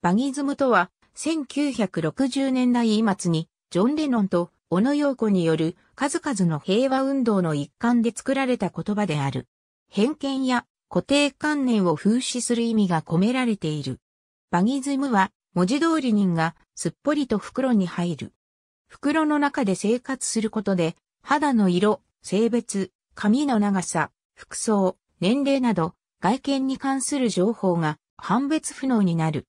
バギズムとは、1960年代末に、ジョン・レノンと小野洋子による数々の平和運動の一環で作られた言葉である。偏見や固定観念を風刺する意味が込められている。バギズムは、文字通り人がすっぽりと袋に入る。袋の中で生活することで、肌の色、性別、髪の長さ、服装、年齢など、外見に関する情報が判別不能になる。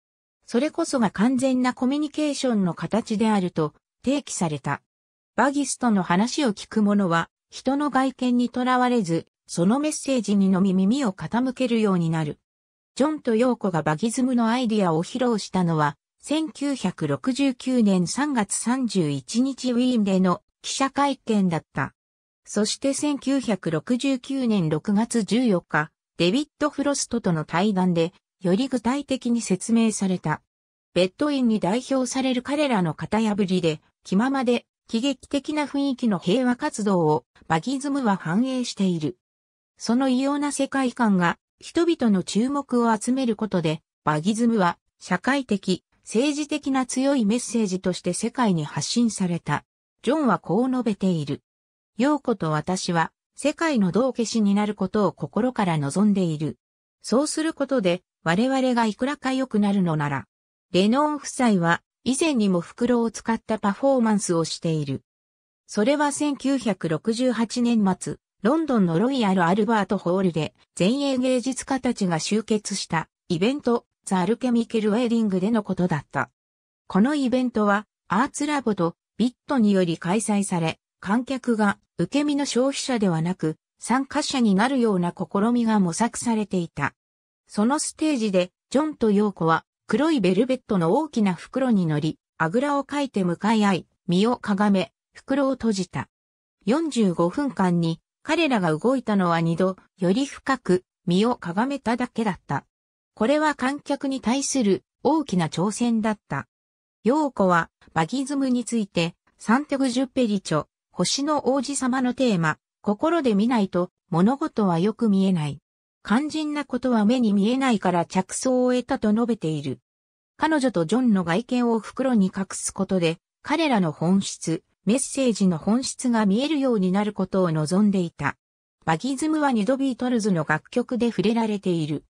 それこそが完全なコミュニケーションの形であると提起された。バギストの話を聞く者は、人の外見にとらわれず、そのメッセージにのみ耳を傾けるようになる。ジョンとヨーコがバギズムのアイディアを披露したのは、1969年3月31日ウィーンでの記者会見だった。そして1969年6月14日、デビッド・フロストとの対談で、より具体的に説明された。ベッドインに代表される彼らの型破りで、気ままで、喜劇的な雰囲気の平和活動を、バギズムは反映している。その異様な世界観が、人々の注目を集めることで、バギズムは、社会的、政治的な強いメッセージとして世界に発信された。ジョンはこう述べている。陽子と私は、世界の道化師になることを心から望んでいる。そうすることで、我々がいくらか良くなるのなら、レノン夫妻は以前にも袋を使ったパフォーマンスをしている。それは1968年末、ロンドンのロイヤル・アルバート・ホールで前衛芸術家たちが集結したイベント、ザ・アルケミケル・ウェディングでのことだった。このイベントはアーツラボとビットにより開催され、観客が受け身の消費者ではなく参加者になるような試みが模索されていた。そのステージで、ジョンとヨーコは黒いベルベットの大きな袋に乗り、あぐらをかいて向かい合い、身をかがめ、袋を閉じた。45分間に彼らが動いたのは二度、より深く身をかがめただけだった。これは観客に対する大きな挑戦だった。ヨーコはバギズムについて、サンテグジュペリチョ、星の王子様のテーマ、心で見ないと物事はよく見えない。肝心なことは目に見えないから着想を得たと述べている。彼女とジョンの外見を袋に隠すことで、彼らの本質、メッセージの本質が見えるようになることを望んでいた。バギズムはニドビートルズの楽曲で触れられている。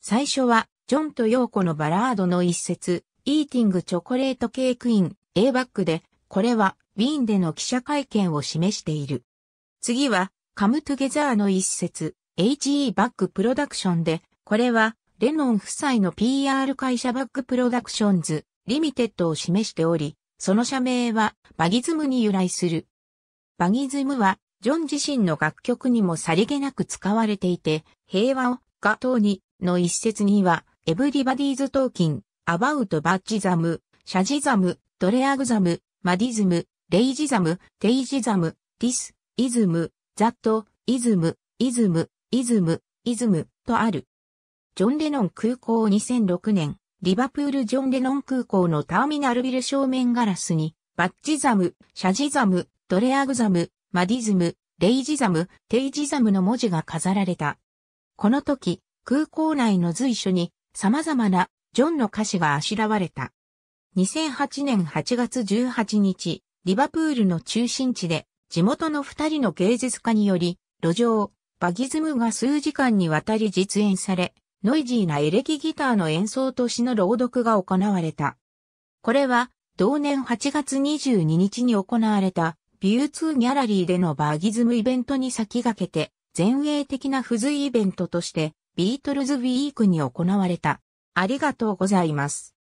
最初は、ジョンとヨーコのバラードの一節、イーティングチョコレートケークイン、A バックで、これは、ウィーンでの記者会見を示している。次は、カムトゥゲザーの一節、HE バックプロダクションで、これは、レノン夫妻の PR 会社バッグプロダクションズ、リミテッドを示しており、その社名は、バギズムに由来する。バギズムは、ジョン自身の楽曲にもさりげなく使われていて、平和を、が等に、の一節には、エブリバディーズトーキン、アバウトバッジザム、シャジザム、ドレアグザム、マディズム、レイジザム、テイジザム、ディス、イズム、ザット、イズム、イズム、イズム、イズム、とある。ジョン・レノン空港2006年、リバプール・ジョン・レノン空港のターミナルビル正面ガラスに、バッジザム、シャジザム、ドレアグザム、マディズム、レイジザム、テイジザムの文字が飾られた。この時、空港内の随所に様々なジョンの歌詞があしらわれた。2008年8月18日、リバプールの中心地で地元の二人の芸術家により、路上、バギズムが数時間にわたり実演され、ノイジーなエレキギターの演奏と詩の朗読が行われた。これは、同年8月22日に行われた、ビューツーギャラリーでのバギズムイベントに先駆けて、前衛的な付随イベントとして、ビートルズウィークに行われた。ありがとうございます。